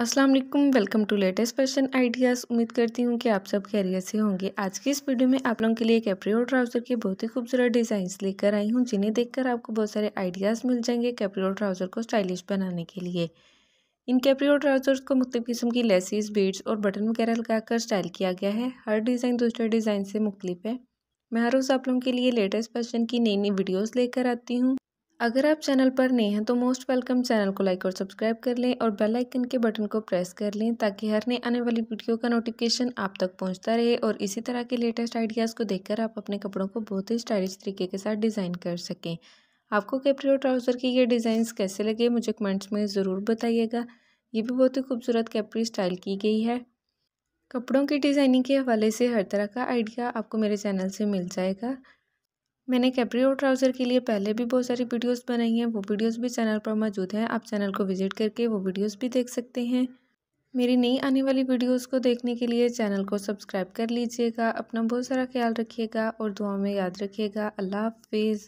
अस्सलाम वालेकुम welcome to latest fashion ideas उम्मीद करती हूँ कि आप सब कैरियर से होंगे आज की इस वीडियो में आप लोगों के लिए कैप्रियो ट्राउज़र के बहुत ही खूबसूरत डिज़ाइंस लेकर आई हूँ जिन्हें देखकर आपको बहुत सारे आइडियाज़ मिल जाएंगे कैप्रियो ट्राउज़र को स्टाइलिश बनाने के लिए इन कैप्रियो ट्राउज़र्स को मुख्तु किस्म की लेसिस बीड्स और बटन वगैरह लगाकर स्टाइल किया गया है हर डिज़ाइन दूसरे डिज़ाइन से मुख्तलिफ है मैं हर रोज़ आप लोगों के लिए लेटेस्ट फैशन की नई नई वीडियोज़ लेकर आती हूँ अगर आप चैनल पर नए हैं तो मोस्ट वेलकम चैनल को लाइक और सब्सक्राइब कर लें और बेल आइकन के बटन को प्रेस कर लें ताकि हर नए आने वाली वीडियो का नोटिफिकेशन आप तक पहुंचता रहे और इसी तरह के लेटेस्ट आइडियाज़ को देखकर आप अपने कपड़ों को बहुत ही स्टाइलिश तरीके के साथ डिज़ाइन कर सकें आपको कैप्रियो ट्राउज़र की ये डिज़ाइंस कैसे लगे मुझे कमेंट्स में ज़रूर बताइएगा ये भी बहुत ही खूबसूरत कैप्री स्टाइल की गई है कपड़ों की डिज़ाइनिंग के हवाले से हर तरह का आइडिया आपको मेरे चैनल से मिल जाएगा मैंने कैप्रियो ट्राउज़र के लिए पहले भी बहुत सारी वीडियोस बनाई हैं वो वीडियोस भी चैनल पर मौजूद हैं आप चैनल को विजिट करके वो वीडियोस भी देख सकते हैं मेरी नई आने वाली वीडियोस को देखने के लिए चैनल को सब्सक्राइब कर लीजिएगा अपना बहुत सारा ख्याल रखिएगा और दुआ में याद रखिएगा अल्लाह हाफिज़